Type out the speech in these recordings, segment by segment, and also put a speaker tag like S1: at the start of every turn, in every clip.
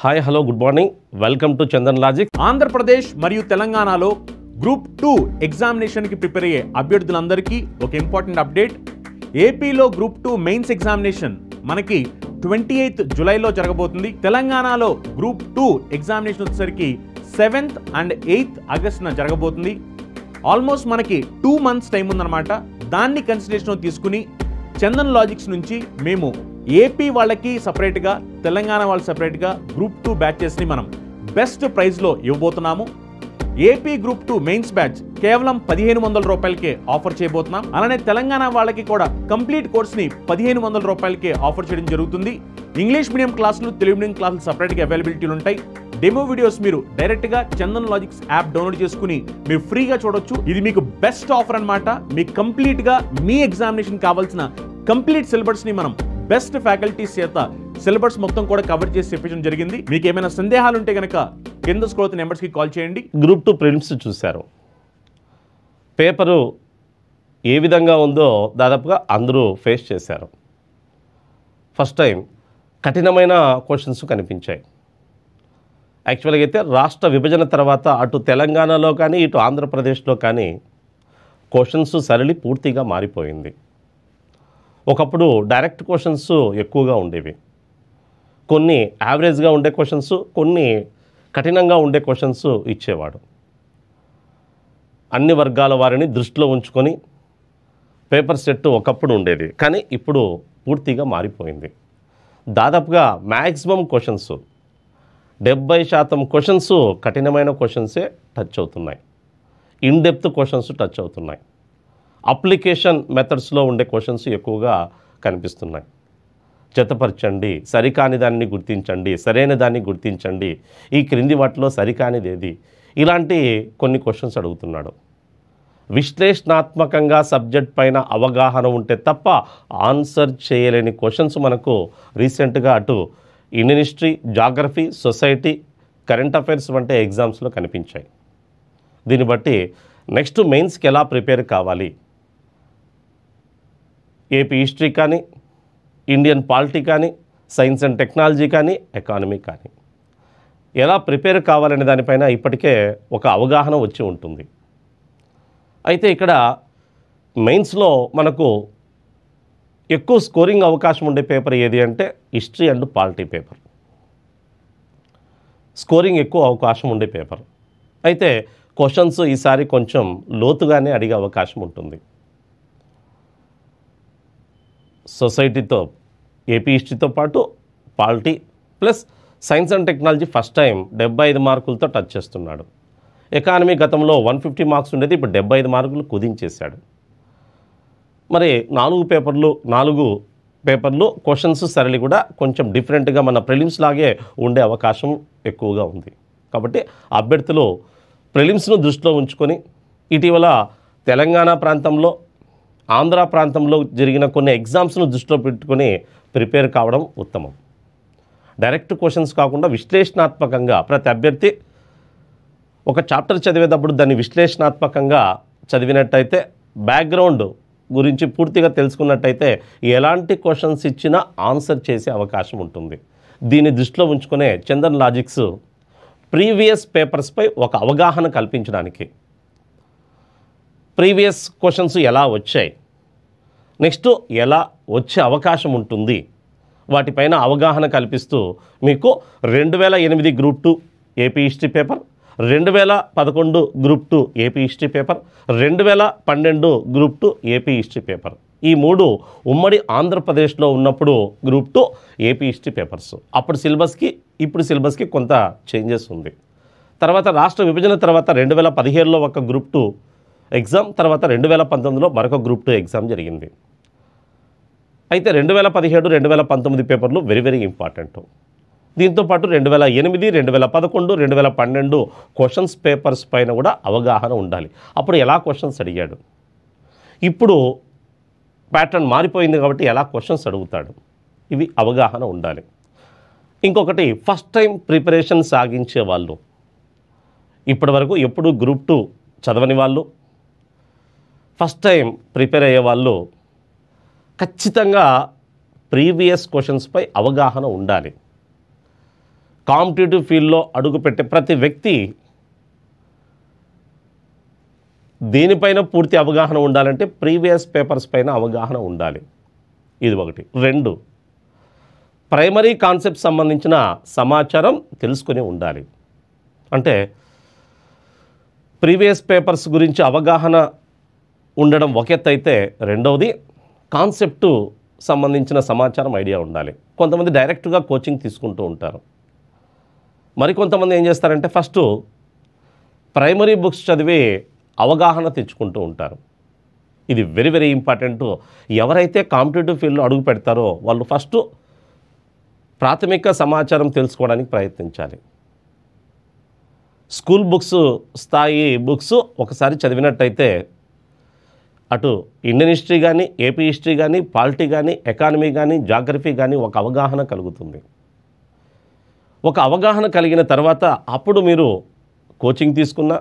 S1: hi hello good morning welcome to Chandan logic Andhra Pradesh మరియు తెలంగాణలో group two ఎగ్జామినేషన్కి prepare అయ్యే అభ్యర్థులందరికీ ఒక ఇంపార్టెంట్ అప్డేట్ ఏపీలో గ్రూప్ టూ మెయిన్స్ ఎగ్జామినేషన్ మనకి ట్వంటీ ఎయిత్ జులైలో జరగబోతుంది తెలంగాణలో గ్రూప్ టూ ఎగ్జామినేషన్ వచ్చేసరికి సెవెంత్ అండ్ ఎయిత్ ఆగస్టున జరగబోతుంది ఆల్మోస్ట్ మనకి టూ మంత్స్ టైం ఉందన్నమాట దాన్ని కన్సిడరేషన్ తీసుకుని చందన్ లాజిక్స్ నుంచి మేము ఏపీ వాళ్ళకి సపరేట్గా తెలంగాణ వాళ్ళు సపరేట్గా గ్రూప్ టూ బ్యాచెస్ని మనం బెస్ట్ ప్రైజ్లో ఇవ్వబోతున్నాము AP group two mains batch కేవలం పదిహేను వందల రూపాయలకే ఆఫర్ చేయబోతున్నాం అలానే తెలంగాణ వాళ్ళకి కూడా కంప్లీట్ కోర్స్ని పదిహేను వందల రూపాయలకే ఆఫర్ చేయడం జరుగుతుంది ఇంగ్లీష్ మీడియం క్లాసులు తెలుగు మీడియం క్లాసులు సపరేట్గా అవైలబిలిటీలు ఉంటాయి డెమో వీడియోస్ మీరు డైరెక్ట్గా చందన్ లాజిక్స్ యాప్ డౌన్లోడ్ చేసుకుని మీరు ఫ్రీగా చూడొచ్చు ఇది మీకు బెస్ట్ ఆఫర్ అనమాట మీకు కంప్లీట్గా మీ ఎగ్జామినేషన్ కావాల్సిన కంప్లీట్ సిలబస్ని మనం బెస్ట్ ఫ్యాకల్టీస్ చేత సిలబస్ మొత్తం కూడా కవర్ చేసి చెప్పించడం జరిగింది మీకు ఏమైనా సందేహాలు ఉంటే కనుక కింద స్కూల్ నెంబర్స్కి కాల్ చేయండి గ్రూప్
S2: టూ ప్రింట్స్ చూశారు
S1: పేపరు ఏ విధంగా ఉందో
S2: దాదాపుగా అందరూ ఫేస్ చేశారు ఫస్ట్ టైం కఠినమైన క్వశ్చన్స్ కనిపించాయి యాక్చువల్గా అయితే రాష్ట్ర విభజన తర్వాత అటు తెలంగాణలో కానీ ఇటు ఆంధ్రప్రదేశ్లో కానీ క్వశ్చన్స్ సరళి పూర్తిగా మారిపోయింది ఒకప్పుడు డైరెక్ట్ క్వశ్చన్స్ ఎక్కువగా ఉండేవి కొన్ని యావరేజ్గా ఉండే క్వశ్చన్స్ కొన్ని కఠినంగా ఉండే క్వశ్చన్స్ ఇచ్చేవాడు అన్ని వర్గాల వారిని దృష్టిలో ఉంచుకొని పేపర్ సెట్ ఒకప్పుడు ఉండేది కానీ ఇప్పుడు పూర్తిగా మారిపోయింది దాదాపుగా మ్యాక్సిమం క్వశ్చన్స్ డెబ్బై శాతం క్వశ్చన్స్ కఠినమైన క్వశ్చన్సే టచ్ అవుతున్నాయి ఇన్ డెప్త్ క్వశ్చన్స్ టచ్ అవుతున్నాయి అప్లికేషన్ మెథడ్స్లో ఉండే క్వశ్చన్స్ ఎక్కువగా కనిపిస్తున్నాయి జతపరచండి సరికాని దాన్ని గుర్తించండి సరైన దాన్ని గుర్తించండి ఈ క్రింది వాటిలో సరికానిది ఏది ఇలాంటి కొన్ని క్వశ్చన్స్ అడుగుతున్నాడు విశ్లేషణాత్మకంగా సబ్జెక్ట్ పైన అవగాహన ఉంటే తప్ప ఆన్సర్ చేయలేని క్వశ్చన్స్ మనకు రీసెంట్గా అటు Indian history geography society current affairs వంటి ఎగ్జామ్స్లో కనిపించాయి దీన్ని బట్టి నెక్స్ట్ మెయిన్స్కి ఎలా ప్రిపేర్ కావాలి ఏపీ హిస్టరీ కానీ ఇండియన్ పాలిటీ కానీ సైన్స్ అండ్ టెక్నాలజీ కానీ ఎకానమీ కానీ ఎలా ప్రిపేర్ కావాలనే దానిపైన ఇప్పటికే ఒక అవగాహన వచ్చి ఉంటుంది అయితే ఇక్కడ మెయిన్స్లో మనకు ఎక్కువ స్కోరింగ్ అవకాశం ఉండే పేపర్ ఏది అంటే history and polity paper scoring ఎక్కువ అవకాశం ఉండే పేపర్ అయితే క్వశ్చన్స్ ఈసారి కొంచెం లోతుగానే అడిగే అవకాశం ఉంటుంది సొసైటీతో ఏపీ హిస్టరీతో పాటు polity plus science and technology first time డెబ్బై ఐదు మార్కులతో టచ్ చేస్తున్నాడు ఎకానమీ గతంలో వన్ ఫిఫ్టీ మార్క్స్ ఉండేది ఇప్పుడు డెబ్బై ఐదు మార్కులు కుదించేశాడు మరి నాలుగు పేపర్లు నాలుగు పేపర్లు క్వశ్చన్స్ సరళి కూడా కొంచెం డిఫరెంట్గా మన ప్రిలిమ్స్ లాగే ఉండే అవకాశం ఎక్కువగా ఉంది కాబట్టి అభ్యర్థులు ప్రిలిమ్స్ను దృష్టిలో ఉంచుకొని ఇటీవల తెలంగాణ ప్రాంతంలో ఆంధ్ర ప్రాంతంలో జరిగిన కొన్ని ఎగ్జామ్స్ను దృష్టిలో పెట్టుకొని ప్రిపేర్ కావడం ఉత్తమం డైరెక్ట్ క్వశ్చన్స్ కాకుండా విశ్లేషణాత్మకంగా ప్రతి అభ్యర్థి ఒక చాప్టర్ చదివేటప్పుడు దాన్ని విశ్లేషణాత్మకంగా చదివినట్టయితే బ్యాక్గ్రౌండ్ గురించి పూర్తిగా తెలుసుకున్నట్టయితే ఎలాంటి క్వశ్చన్స్ ఇచ్చినా ఆన్సర్ చేసే అవకాశం ఉంటుంది దీన్ని దృష్టిలో ఉంచుకునే చందన్ లాజిక్స్ ప్రీవియస్ పేపర్స్పై ఒక అవగాహన కల్పించడానికి ప్రీవియస్ క్వశ్చన్స్ ఎలా వచ్చాయి నెక్స్ట్ ఎలా వచ్చే అవకాశం ఉంటుంది వాటిపైన అవగాహన కల్పిస్తూ మీకు రెండు వేల ఎనిమిది group two AP history paper రెండు వేల పదకొండు group two AP history paper రెండు వేల పన్నెండు group two AP history paper ఈ మూడు ఉమ్మడి ఆంధ్రప్రదేశ్లో ఉన్నప్పుడు group two AP history papers అప్పుడు సిలబస్కి ఇప్పుడు సిలబస్కి కొంత చేంజెస్ ఉంది తర్వాత రాష్ట్ర విభజన తర్వాత రెండు వేల పదిహేడులో ఒక గ్రూప్ టూ ఎగ్జామ్ తర్వాత రెండు వేల పంతొమ్మిదిలో మరొక గ్రూప్ టూ ఎగ్జామ్ జరిగింది అయితే రెండు వేల పదిహేడు రెండు వేల పంతొమ్మిది పేపర్లు వెరీ వెరీ ఇంపార్టెంట్ దీంతోపాటు రెండు వేల ఎనిమిది రెండు వేల పదకొండు రెండు వేల పన్నెండు క్వశ్చన్స్ పేపర్స్ పైన కూడా అవగాహన ఉండాలి అప్పుడు ఎలా క్వశ్చన్స్ అడిగాడు ఇప్పుడు ప్యాటర్న్ మారిపోయింది కాబట్టి ఎలా క్వశ్చన్స్ అడుగుతాడు ఇవి అవగాహన ఉండాలి ఇంకొకటి ఫస్ట్ టైం ప్రిపరేషన్ సాగించే వాళ్ళు ఇప్పటి వరకు ఎప్పుడు గ్రూప్ టూ చదవని వాళ్ళు ఫస్ట్ టైం ప్రిపేర్ అయ్యే వాళ్ళు ఖచ్చితంగా ప్రీవియస్ క్వశ్చన్స్పై అవగాహన ఉండాలి కాంపిటేటివ్ ఫీల్డ్లో అడుగుపెట్టే ప్రతి వ్యక్తి దీనిపైన పూర్తి అవగాహన ఉండాలంటే ప్రీవియస్ పేపర్స్ పైన అవగాహన ఉండాలి ఇది ఒకటి రెండు ప్రైమరీ కాన్సెప్ట్ సంబంధించిన సమాచారం తెలుసుకుని ఉండాలి అంటే ప్రీవియస్ పేపర్స్ గురించి అవగాహన ఉండడం ఒక ఎత్తు అయితే రెండవది కాన్సెప్టు సంబంధించిన సమాచారం ఐడియా ఉండాలి కొంతమంది డైరెక్ట్గా కోచింగ్ తీసుకుంటూ ఉంటారు మరికొంతమంది ఏం చేస్తారంటే ఫస్ట్ ప్రైమరీ బుక్స్ చదివి అవగాహన తెచ్చుకుంటూ ఉంటారు ఇది వెరీ వెరీ ఇంపార్టెంట్ ఎవరైతే కాంపిటేటివ్ ఫీల్డ్లో అడుగు పెడతారో వాళ్ళు ఫస్ట్ ప్రాథమిక సమాచారం తెలుసుకోవడానికి ప్రయత్నించాలి స్కూల్ బుక్స్ స్థాయి బుక్స్ ఒకసారి చదివినట్టయితే అటు ఇండియన్ హిస్టరీ కానీ ఏపీ హిస్టరీ కానీ పాలిటీ కానీ ఎకానమీ కానీ జాగ్రఫీ కానీ ఒక అవగాహన కలుగుతుంది ఒక అవగాహన కలిగిన తర్వాత అప్పుడు మీరు కోచింగ్ తీసుకున్నా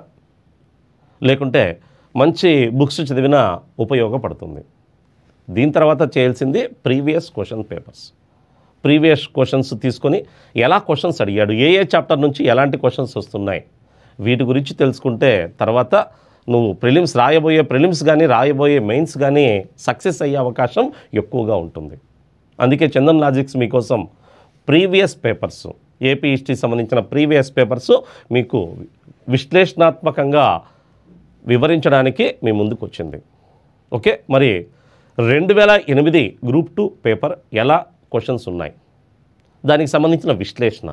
S2: లేకుంటే మంచి బుక్స్ చదివినా ఉపయోగపడుతుంది దీని తర్వాత చేయాల్సింది previous question papers previous questions తీసుకొని ఎలా క్వశ్చన్స్ అడిగాడు ఏ ఏ చాప్టర్ నుంచి ఎలాంటి క్వశ్చన్స్ వస్తున్నాయి వీటి గురించి తెలుసుకుంటే తర్వాత నువ్వు ప్రిలిమ్స్ రాయబోయే ప్రిలిమ్స్ కానీ రాయబోయే మెయిన్స్ కానీ సక్సెస్ అయ్యే అవకాశం ఎక్కువగా ఉంటుంది అందుకే చందన్ లాజిక్స్ మీకోసం ప్రీవియస్ పేపర్స్ ఏపీ హిస్టరీ సంబంధించిన ప్రీవియస్ పేపర్స్ మీకు విశ్లేషణాత్మకంగా వివరించడానికి మీ ముందుకు వచ్చింది ఓకే మరి రెండు వేల ఎనిమిది గ్రూప్ టూ పేపర్ ఎలా క్వశ్చన్స్ ఉన్నాయి దానికి సంబంధించిన విశ్లేషణ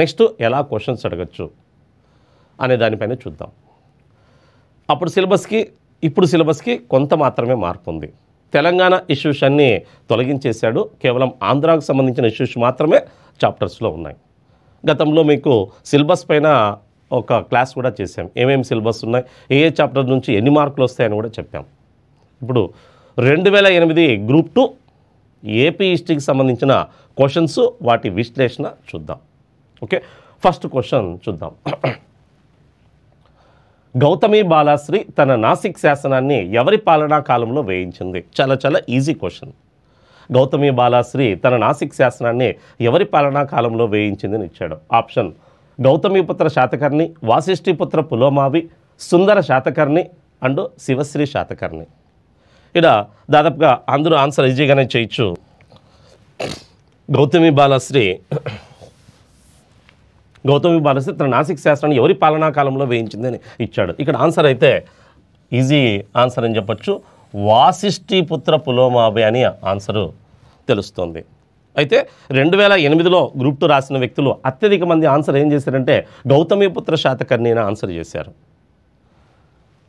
S2: నెక్స్ట్ ఎలా క్వశ్చన్స్ అడగచ్చు అనే దానిపైన చూద్దాం అప్పుడు సిలబస్కి ఇప్పుడు సిలబస్కి కొంత మాత్రమే మార్పు ఉంది తెలంగాణ ఇష్యూస్ అన్నీ తొలగించేశాడు కేవలం ఆంధ్రాకు సంబంధించిన ఇష్యూస్ మాత్రమే చాప్టర్స్లో ఉన్నాయి గతంలో మీకు సిలబస్ పైన ఒక క్లాస్ కూడా చేశాం ఏమేమి సిలబస్ ఉన్నాయి ఏ ఏ చాప్టర్ నుంచి ఎన్ని మార్కులు వస్తాయని కూడా చెప్పాం ఇప్పుడు రెండు వేల ఎనిమిది గ్రూప్ టూ ఏపీ హిస్టరీకి సంబంధించిన క్వశ్చన్స్ వాటి విశ్లేషణ చూద్దాం ఓకే ఫస్ట్ క్వశ్చన్ చూద్దాం గౌతమి బాలాశ్రీ తన నాసిక్ శాసనాన్ని ఎవరి పాలనా కాలంలో వేయించింది చాలా చాలా ఈజీ క్వశ్చన్ గౌతమి బాలాశ్రీ తన నాసిక్ శాసనాన్ని ఎవరి పాలనా కాలంలో వేయించిందని ఇచ్చాడు ఆప్షన్ గౌతమిపుత్ర శాతకర్ణి వాసిష్ఠిపుత్ర పులోమావి సుందర శాతకర్ణి అండ్ శివశ్రీ శాతకర్ణి ఇక దాదాపుగా అందరూ ఆన్సర్ ఈజీగానే చేయొచ్చు గౌతమి బాలాశ్రీ గౌతమి బాలశ్రీ తన నాసిక్ శాస్త్రాన్ని ఎవరి పాలనా కాలంలో వేయించిందని ఇచ్చాడు ఇక్కడ ఆన్సర్ అయితే ఈజీ ఆన్సర్ అని చెప్పచ్చు పుత్ర పులోమాభి అని ఆన్సరు తెలుస్తుంది అయితే రెండు వేల ఎనిమిదిలో గ్రూప్ టూ రాసిన వ్యక్తులు అత్యధిక మంది ఆన్సర్ ఏం చేశారంటే పుత్ర శాతకర్ణి ఆన్సర్ చేశారు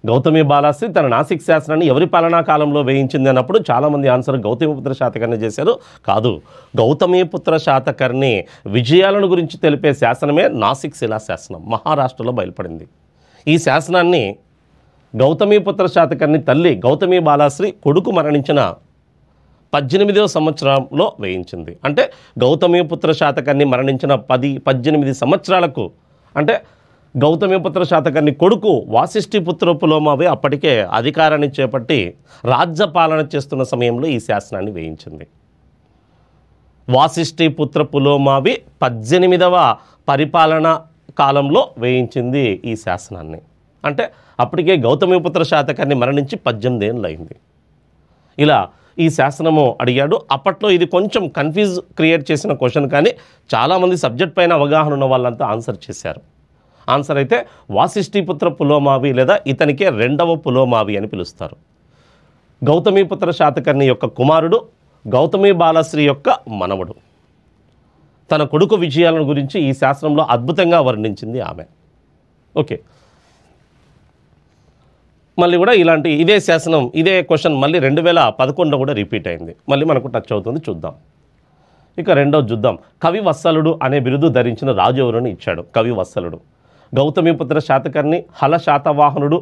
S2: గౌతమి బాలాశ్రీ తన నాసిక్ శాసనాన్ని ఎవరి పాలనా కాలంలో వేయించింది అన్నప్పుడు చాలామంది ఆన్సర్ గౌతమిపుత్ర శాతకర్ణి చేశారు కాదు గౌతమిపుత్ర శాతకర్ణి విజయాలను గురించి తెలిపే శాసనమే నాసిక్ శిలా శాసనం మహారాష్ట్రలో బయలుపడింది ఈ శాసనాన్ని గౌతమిపుత్ర శాతకర్ణి తల్లి గౌతమి బాలాశ్రీ కొడుకు మరణించిన పద్దెనిమిదవ సంవత్సరంలో వేయించింది అంటే గౌతమిపుత్ర శాతకర్ణి మరణించిన పది పద్దెనిమిది సంవత్సరాలకు అంటే గౌతమిపుత్ర శాతకర్ణి కొడుకు వాసిష్ఠి పుత్ర పులోమావి అప్పటికే అధికారాన్ని చేపట్టి రాజ్యపాలన చేస్తున్న సమయంలో ఈ శాసనాన్ని వేయించింది వాసిష్ఠి పుత్ర పులోమావి పద్దెనిమిదవ పరిపాలన కాలంలో వేయించింది ఈ శాసనాన్ని అంటే అప్పటికే గౌతమిపుత్ర శాతకాన్ని మరణించి పద్దెనిమిది ఏళ్ళు అయింది ఇలా ఈ శాసనము అడిగాడు అప్పట్లో ఇది కొంచెం కన్ఫ్యూజ్ క్రియేట్ చేసిన క్వశ్చన్ కానీ చాలామంది సబ్జెక్ట్ పైన అవగాహన ఉన్న వాళ్ళంతా ఆన్సర్ చేశారు ఆన్సర్ అయితే వాసిష్ఠీపుత్ర పులోమావి లేదా ఇతనికే రెండవ పులోమావి అని పిలుస్తారు గౌతమీపుత్ర శాతకర్ణి యొక్క కుమారుడు గౌతమీ బాలశ్రీ యొక్క మనవడు తన కొడుకు విజయాలను గురించి ఈ శాస్త్రంలో అద్భుతంగా వర్ణించింది ఆమె ఓకే మళ్ళీ కూడా ఇలాంటి ఇదే శాసనం ఇదే క్వశ్చన్ మళ్ళీ రెండు వేల పదకొండు కూడా రిపీట్ అయింది మళ్ళీ మనకు టచ్ అవుతుంది చూద్దాం ఇక రెండవ చూద్దాం కవి వత్సలుడు అనే బిరుదు ధరించిన రాజు ఎవరని ఇచ్చాడు కవి వత్సలుడు గౌతమిపుత్ర శాతకర్ణి హల శాతవాహనుడు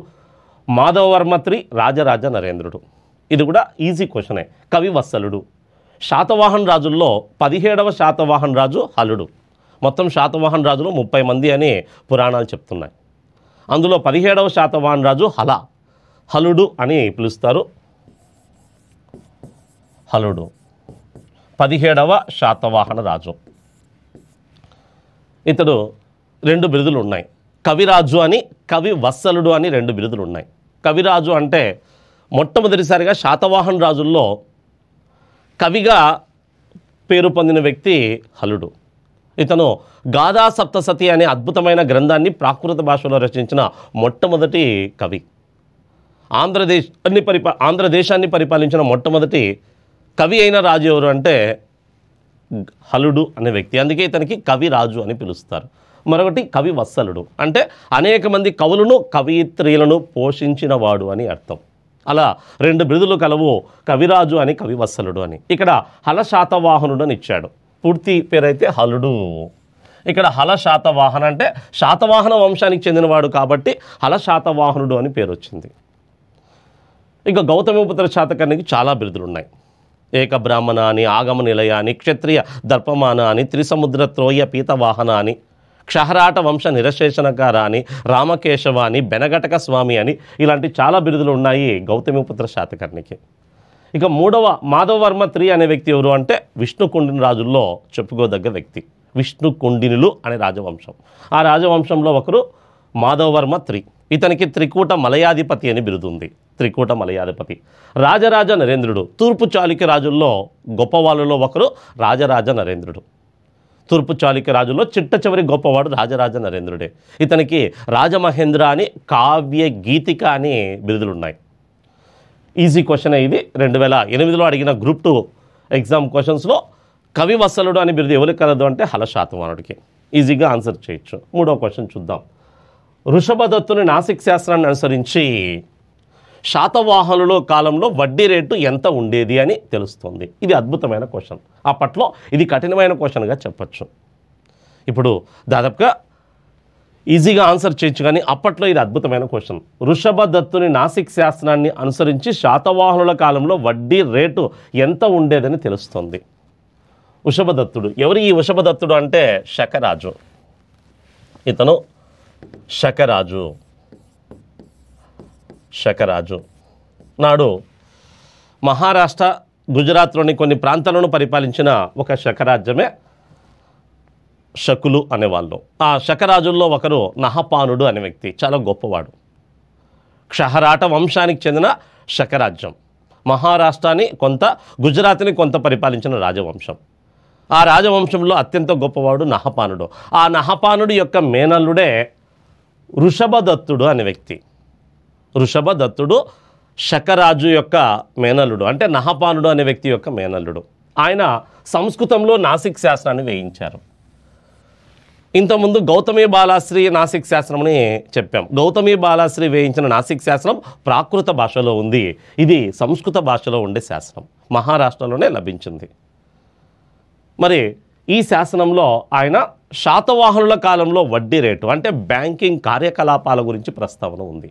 S2: మాధవవర్మత్రి రాజరాజ నరేంద్రుడు ఇది కూడా ఈజీ క్వశ్చనే కవి వత్సలుడు శాతవాహన్ రాజుల్లో పదిహేడవ శాతవాహన్ రాజు హలుడు మొత్తం శాతవాహన్ రాజులు ముప్పై మంది అని పురాణాలు చెప్తున్నాయి అందులో పదిహేడవ శాతవాహన్ రాజు హల హలుడు అని పిలుస్తారు హలుడు పదిహేడవ శాతవాహన రాజు ఇతడు రెండు బిరుదులు ఉన్నాయి కవిరాజు అని కవి వత్సలుడు అని రెండు బిరుదులు ఉన్నాయి కవిరాజు అంటే మొట్టమొదటిసారిగా శాతవాహన్ రాజుల్లో కవిగా పేరు పొందిన వ్యక్తి హలుడు ఇతను గాదా సప్తసతి అనే అద్భుతమైన గ్రంథాన్ని ప్రాకృత భాషలో రచించిన మొట్టమొదటి కవి ఆంధ్రదేశ్ అన్ని పరిపా ఆంధ్రదేశాన్ని పరిపాలించిన మొట్టమొదటి కవి అయిన రాజు ఎవరు అంటే హలుడు అనే వ్యక్తి అందుకే ఇతనికి కవిరాజు అని పిలుస్తారు మరొకటి కవి వత్సలుడు అంటే అనేక మంది కవులను కవిత్రీలను పోషించినవాడు అని అర్థం అలా రెండు బిరుదులు కలవు కవిరాజు అని కవివత్సలుడు అని ఇక్కడ హలశాతవాహనుడు అని ఇచ్చాడు పూర్తి పేరైతే హలుడు ఇక్కడ హల శాతవాహన అంటే శాతవాహన వంశానికి చెందినవాడు కాబట్టి హల శాతవాహనుడు అని పేరు వచ్చింది ఇంకా గౌతమపుత్ర శాతకర్ణికి చాలా బిరుదులు ఉన్నాయి ఏక బ్రాహ్మణ అని ఆగమ నిలయ అని క్షత్రియ దర్పమాన అని త్రిసముద్ర త్రోయ పీతవాహన అని క్షహరాట వంశ నిరశేషణకార అని రామకేశవ అని బెనగటక స్వామి అని ఇలాంటి చాలా బిరుదులు ఉన్నాయి గౌతమిపుత్ర శాతకర్ణికి ఇక మూడవ మాధవవర్మ త్రి అనే వ్యక్తి ఎవరు అంటే విష్ణు రాజుల్లో చెప్పుకోదగ్గ వ్యక్తి విష్ణు కుండినులు అనే రాజవంశం ఆ రాజవంశంలో ఒకరు మాధవవర్మ త్రి ఇతనికి త్రికూట మలయాధిపతి అని బిరుదుంది త్రికూట మలయాధిపతి రాజరాజ నరేంద్రుడు తూర్పు చాళుక్య రాజుల్లో గొప్పవాళ్ళలో ఒకరు రాజరాజ నరేంద్రుడు తూర్పు చాళుక్య రాజుల్లో చిట్ట చివరి గొప్పవాడు రాజరాజ నరేంద్రుడే ఇతనికి రాజమహేంద్ర అని కావ్య గీతిక అని బిరుదులున్నాయి ఈజీ క్వశ్చన్ ఇది రెండు వేల ఎనిమిదిలో అడిగిన గ్రూప్ టూ ఎగ్జామ్ క్వశ్చన్స్లో కవి వసలుడు అని బిరుదు ఎవరికి కలదు అంటే హలశాతమానుడికి ఈజీగా ఆన్సర్ చేయొచ్చు మూడో క్వశ్చన్ చూద్దాం ఋషభదత్తుని నాసిక్ శాస్త్రాన్ని అనుసరించి శాతవాహనుల కాలంలో వడ్డీ రేటు ఎంత ఉండేది అని తెలుస్తుంది ఇది అద్భుతమైన క్వశ్చన్ అప్పట్లో ఇది కఠినమైన క్వశ్చన్గా చెప్పచ్చు ఇప్పుడు దాదాపుగా ఈజీగా ఆన్సర్ చేయొచ్చు కానీ అప్పట్లో ఇది అద్భుతమైన క్వశ్చన్ వృషభ దత్తుని నాసిక్ శాస్త్రాన్ని అనుసరించి శాతవాహనుల కాలంలో వడ్డీ రేటు ఎంత ఉండేదని తెలుస్తుంది వృషభదత్తుడు ఎవరు ఈ వృషభదత్తుడు అంటే శకరాజు ఇతను శకరాజు శకరాజు నాడు మహారాష్ట్ర గుజరాత్లోని కొన్ని ప్రాంతాలను పరిపాలించిన ఒక శకరాజ్యమే శకులు అనేవాళ్ళు ఆ శకరాజుల్లో ఒకరు నహపానుడు అనే వ్యక్తి చాలా గొప్పవాడు క్షహరాట వంశానికి చెందిన శకరాజ్యం మహారాష్ట్రాన్ని కొంత గుజరాత్ని కొంత పరిపాలించిన రాజవంశం ఆ రాజవంశంలో అత్యంత గొప్పవాడు నహపానుడు ఆ నహపానుడు యొక్క మేనల్లుడే వృషభదత్తుడు అనే వ్యక్తి వృషభ దత్తుడు శకరాజు యొక్క మేనల్లుడు అంటే నహపానుడు అనే వ్యక్తి యొక్క మేనల్లుడు ఆయన సంస్కృతంలో నాసిక్ శాస్త్రాన్ని వేయించారు ఇంతకుముందు గౌతమి బాలాశ్రీ నాసిక్ శాస్త్రంని చెప్పాం గౌతమి బాలాశ్రీ వేయించిన నాసిక్ శాస్త్రం ప్రాకృత భాషలో ఉంది ఇది సంస్కృత భాషలో ఉండే శాస్త్రం మహారాష్ట్రలోనే లభించింది మరి ఈ శాసనంలో ఆయన శాతవాహనుల కాలంలో వడ్డీ రేటు అంటే బ్యాంకింగ్ కార్యకలాపాల గురించి ప్రస్తావన ఉంది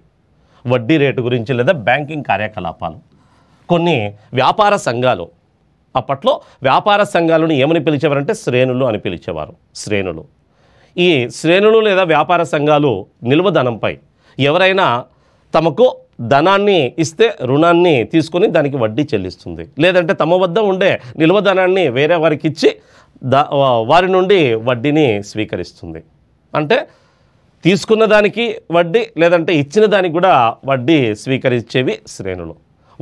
S2: వడ్డీ రేటు గురించి లేదా బ్యాంకింగ్ కార్యకలాపాలు కొన్ని వ్యాపార సంఘాలు అప్పట్లో వ్యాపార సంఘాలను ఏమని పిలిచేవారంటే శ్రేణులు అని పిలిచేవారు శ్రేణులు ఈ శ్రేణులు లేదా వ్యాపార సంఘాలు నిల్వ ధనంపై ఎవరైనా తమకు ధనాన్ని ఇస్తే రుణాన్ని తీసుకొని దానికి వడ్డీ చెల్లిస్తుంది లేదంటే తమ వద్ద ఉండే నిల్వ ధనాన్ని వేరే వారికి ఇచ్చి వారి నుండి వడ్డీని స్వీకరిస్తుంది అంటే తీసుకున్న దానికి వడ్డీ లేదంటే ఇచ్చిన దానికి కూడా వడ్డీ స్వీకరించేవి శ్రేణులు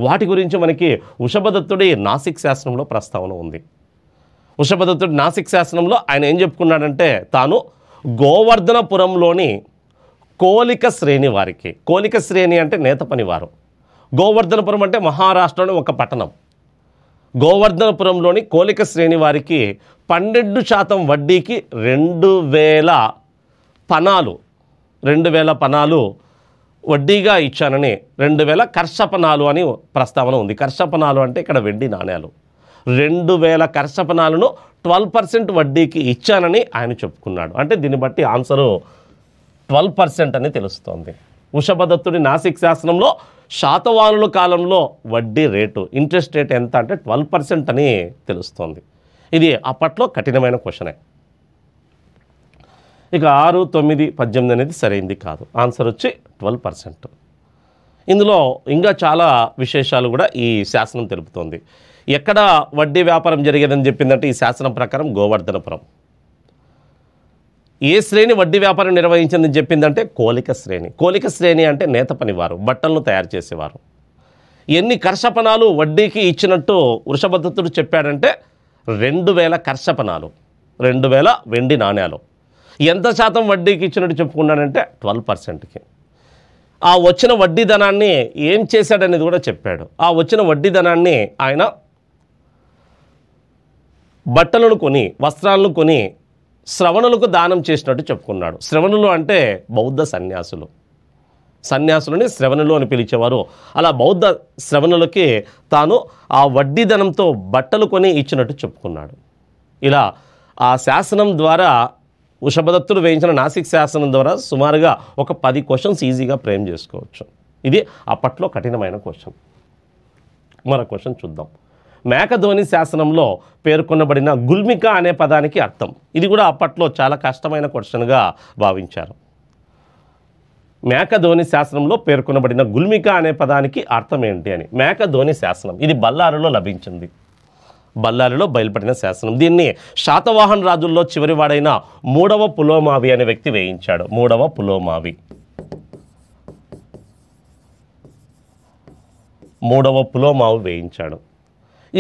S2: వాటి గురించి మనకి వృషభదత్తుడి నాసిక్ శాసనంలో ప్రస్తావన ఉంది వృషభదత్తుడి నాసిక్ శాసనంలో ఆయన ఏం చెప్పుకున్నాడంటే తాను గోవర్ధనపురంలోని కోలిక శ్రేణి వారికి కోలిక శ్రేణి అంటే నేత పనివారు గోవర్ధనపురం అంటే మహారాష్ట్రలోని ఒక పట్టణం గోవర్ధనపురంలోని కోలిక శ్రేణి వారికి పన్నెండు శాతం వడ్డీకి రెండు వేల పనాలు రెండు వేల పనాలు వడ్డీగా ఇచ్చానని రెండు వేల కర్షపనాలు అని ప్రస్తావన ఉంది కర్షపనాలు అంటే ఇక్కడ వెండి నాణ్యాలు రెండు వేల కర్షపనాలను ట్వెల్వ్ పర్సెంట్ వడ్డీకి ఇచ్చానని ఆయన చెప్పుకున్నాడు అంటే దీన్ని బట్టి ఆన్సరు ట్వెల్వ్ పర్సెంట్ అని తెలుస్తోంది వృషభదత్తుడి నాసిక్ శాసనంలో శాతవానుల కాలంలో వడ్డీ రేటు ఇంట్రెస్ట్ రేట్ ఎంత అంటే ట్వెల్వ్ పర్సెంట్ అని తెలుస్తోంది ఇది అప్పట్లో కఠినమైన క్వశ్చనే ఇక ఆరు తొమ్మిది పద్దెనిమిది అనేది సరైంది కాదు ఆన్సర్ వచ్చి ట్వెల్వ్ పర్సెంట్ ఇందులో ఇంకా చాలా విశేషాలు కూడా ఈ శాసనం తెలుపుతోంది ఎక్కడ వడ్డీ వ్యాపారం జరిగేదని చెప్పిందంటే ఈ శాసనం ప్రకారం గోవర్ధనపురం ఏ శ్రేణి వడ్డీ వ్యాపారం నిర్వహించిందని చెప్పిందంటే కోలిక శ్రేణి కోలిక శ్రేణి అంటే నేత పనివారు బట్టలను తయారు చేసేవారు ఎన్ని కర్షపణాలు వడ్డీకి ఇచ్చినట్టు వృషభదత్తుడు చెప్పాడంటే రెండు వేల కర్షపణాలు రెండు వేల వెండి నాణ్యాలు ఎంత శాతం వడ్డీకి ఇచ్చినట్టు చెప్పుకున్నాడంటే ట్వెల్వ్ పర్సెంట్కి ఆ వచ్చిన వడ్డీ ధనాన్ని ఏం చేశాడనేది కూడా చెప్పాడు ఆ వచ్చిన వడ్డీ ధనాన్ని ఆయన బట్టలను కొని వస్త్రాలను కొని శ్రవణులకు దానం చేసినట్టు చెప్పుకున్నాడు శ్రవణులు అంటే బౌద్ధ సన్యాసులు సన్యాసులని శ్రవణులు అని పిలిచేవారు అలా బౌద్ధ శ్రవణులకి తాను ఆ వడ్డీ ధనంతో బట్టలు కొని ఇచ్చినట్టు చెప్పుకున్నాడు ఇలా ఆ శాసనం ద్వారా వృషభదత్తుడు వేయించిన నాసిక్ శాసనం ద్వారా సుమారుగా ఒక పది క్వశ్చన్స్ ఈజీగా ప్రేమ్ చేసుకోవచ్చు ఇది అప్పట్లో కఠినమైన క్వశ్చన్ మరో క్వశ్చన్ చూద్దాం మేకధోని శాసనంలో పేర్కొనబడిన గుల్మిక అనే పదానికి అర్థం ఇది కూడా అప్పట్లో చాలా కష్టమైన క్వశ్చన్గా భావించారు మేకధోని శాసనంలో పేర్కొనబడిన గుల్మిక అనే పదానికి అర్థం ఏంటి అని మేకధోని శాసనం ఇది బల్లారులో లభించింది బల్లారిలో బయలుపడిన శాసనం దీన్ని శాతవాహన్ రాజుల్లో చివరివాడైన మూడవ పులోమావి అనే వ్యక్తి వేయించాడు మూడవ పులోమావి మూడవ పులోమావి వేయించాడు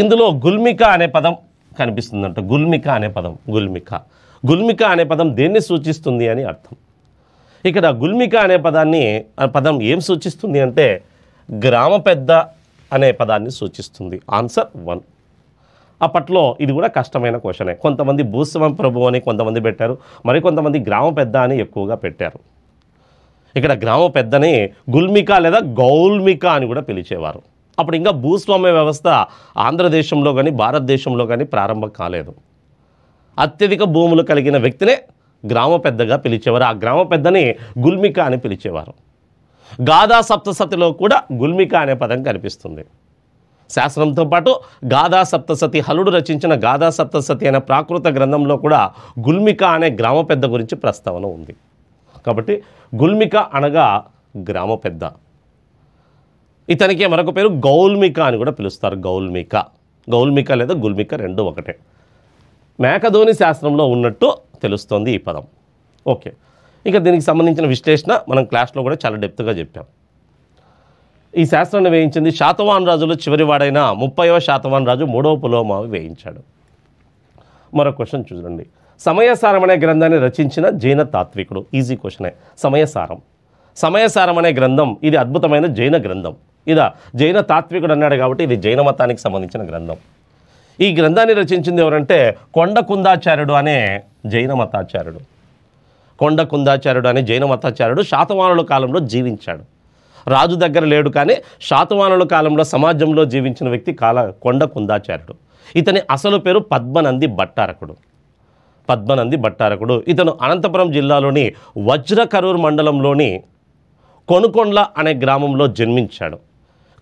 S2: ఇందులో గుల్మిక అనే పదం కనిపిస్తుందంట గుల్మిక అనే పదం గుల్మిక గుల్మిక అనే పదం దేన్ని సూచిస్తుంది అని అర్థం ఇక్కడ గుల్మిక అనే పదాన్ని పదం ఏం సూచిస్తుంది అంటే గ్రామ పెద్ద అనే పదాన్ని సూచిస్తుంది ఆన్సర్ వన్ అప్పట్లో ఇది కూడా కష్టమైన క్వశ్చనే కొంతమంది భూస్వామి ప్రభు అని కొంతమంది పెట్టారు మరికొంతమంది గ్రామ పెద్ద అని ఎక్కువగా పెట్టారు ఇక్కడ గ్రామ పెద్దని గుల్మిక లేదా గౌల్మిక అని కూడా పిలిచేవారు అప్పుడు ఇంకా భూస్వామ్య వ్యవస్థ ఆంధ్రదేశంలో కానీ భారతదేశంలో కానీ ప్రారంభం కాలేదు అత్యధిక భూములు కలిగిన వ్యక్తినే గ్రామ పెద్దగా పిలిచేవారు ఆ గ్రామ పెద్దని గుల్మిక అని పిలిచేవారు గాదా సప్తసతిలో కూడా గుల్మిక అనే పదం కనిపిస్తుంది శాసనంతో పాటు గాదా సప్తసతి హలుడు రచించిన గాదా సప్తసతి అనే ప్రాకృత గ్రంథంలో కూడా గుల్మిక అనే గ్రామ పెద్ద గురించి ప్రస్తావన ఉంది కాబట్టి గుల్మిక అనగా గ్రామ పెద్ద ఇతనికి మరొక పేరు గౌల్మిక అని కూడా పిలుస్తారు గౌల్మిక గౌల్మిక లేదా గుల్మిక రెండు ఒకటే మేకధోని శాస్త్రంలో ఉన్నట్టు తెలుస్తోంది ఈ పదం ఓకే ఇంకా దీనికి సంబంధించిన విశ్లేషణ మనం క్లాస్లో కూడా చాలా డెప్త్గా చెప్పాం ఈ శాస్త్రాన్ని వేయించింది శాతవాన్ రాజులో చివరివాడైన ముప్పైవ శాతవాన్ రాజు మూడవ పులోమా వేయించాడు మరో క్వశ్చన్ చూడండి సమయసారం అనే గ్రంథాన్ని రచించిన జైన తాత్వికుడు ఈజీ క్వశ్చనే సమయసారం సమయసారం అనే గ్రంథం ఇది అద్భుతమైన జైన గ్రంథం ఇదా జైన తాత్వికుడు అన్నాడు కాబట్టి ఇది జైన మతానికి సంబంధించిన గ్రంథం ఈ గ్రంథాన్ని రచించింది ఎవరంటే కొండ కుందాచార్యుడు అనే జైన మతాచార్యుడు కొండ కుందాచార్యుడు అనే జైన మతాచార్యుడు శాతవానుల కాలంలో జీవించాడు రాజు దగ్గర లేడు కానీ శాతవానుల కాలంలో సమాజంలో జీవించిన వ్యక్తి కాల కొండ కుందాచార్యుడు ఇతని అసలు పేరు పద్మనంది భట్టారకుడు పద్మనంది భట్టారకుడు ఇతను అనంతపురం జిల్లాలోని వజ్రకరూర్ మండలంలోని కొనుకొండ్ల అనే గ్రామంలో జన్మించాడు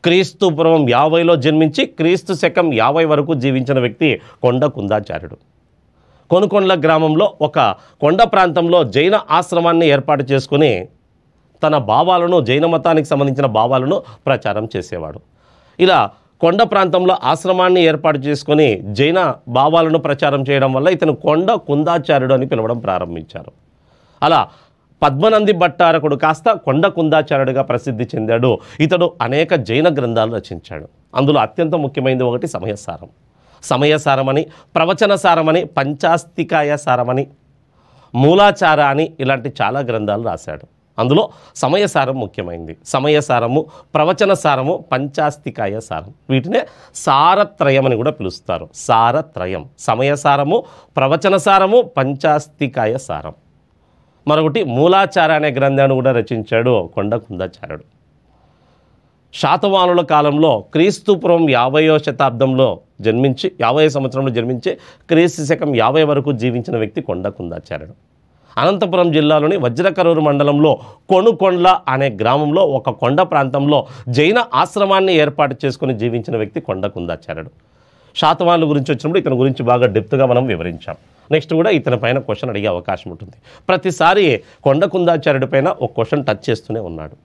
S2: క్రీస్తు పూర్వం యాభైలో జన్మించి క్రీస్తు శకం యాభై వరకు జీవించిన వ్యక్తి కొండ కుందాచార్యుడు కొనుకొండ్ల గ్రామంలో ఒక కొండ ప్రాంతంలో జైన ఆశ్రమాన్ని ఏర్పాటు చేసుకుని తన భావాలను జైన మతానికి సంబంధించిన భావాలను ప్రచారం చేసేవాడు ఇలా కొండ ప్రాంతంలో ఆశ్రమాన్ని ఏర్పాటు చేసుకొని జైన భావాలను ప్రచారం చేయడం వల్ల ఇతను కొండ కుందాచార్యుడు అని పిలవడం ప్రారంభించారు అలా పద్మనంది భట్టారకుడు కాస్త కొండ కుందాచార్యుడిగా ప్రసిద్ధి చెందాడు ఇతడు అనేక జైన గ్రంథాలు రచించాడు అందులో అత్యంత ముఖ్యమైనది ఒకటి సమయసారం సమయసారమని సారమని పంచాస్తికాయ సారమని మూలాచార అని ఇలాంటి చాలా గ్రంథాలు రాశాడు అందులో సమయసారం ముఖ్యమైనది సమయసారము ప్రవచన సారము పంచాస్తికాయ సారం వీటినే సారత్రయం అని కూడా పిలుస్తారు సారత్రయం సమయసారము ప్రవచన సారము పంచాస్తికాయ సారం మరొకటి మూలాచార అనే గ్రంథాన్ని కూడా రచించాడు కొండ కుందాచార్యుడు శాతవానుల కాలంలో క్రీస్తుపురం యాభయో శతాబ్దంలో జన్మించి యాభై సంవత్సరంలో జన్మించి క్రీస్తు శకం యాభై వరకు జీవించిన వ్యక్తి కొండ కుందాచార్యుడు అనంతపురం జిల్లాలోని వజ్రకరూరు మండలంలో కొనుకొండ్ల అనే గ్రామంలో ఒక కొండ ప్రాంతంలో జైన ఆశ్రమాన్ని ఏర్పాటు చేసుకుని జీవించిన వ్యక్తి కొండకుందాచార్యుడు శాతవాన్ల గురించి వచ్చినప్పుడు ఇతని గురించి బాగా డెప్త్గా మనం వివరించాం నెక్స్ట్ కూడా ఇతని పైన క్వశ్చన్ అడిగే అవకాశం ఉంటుంది ప్రతిసారి కొండకుందాచార్యుడి పైన ఒక క్వశ్చన్ టచ్ చేస్తూనే ఉన్నాడు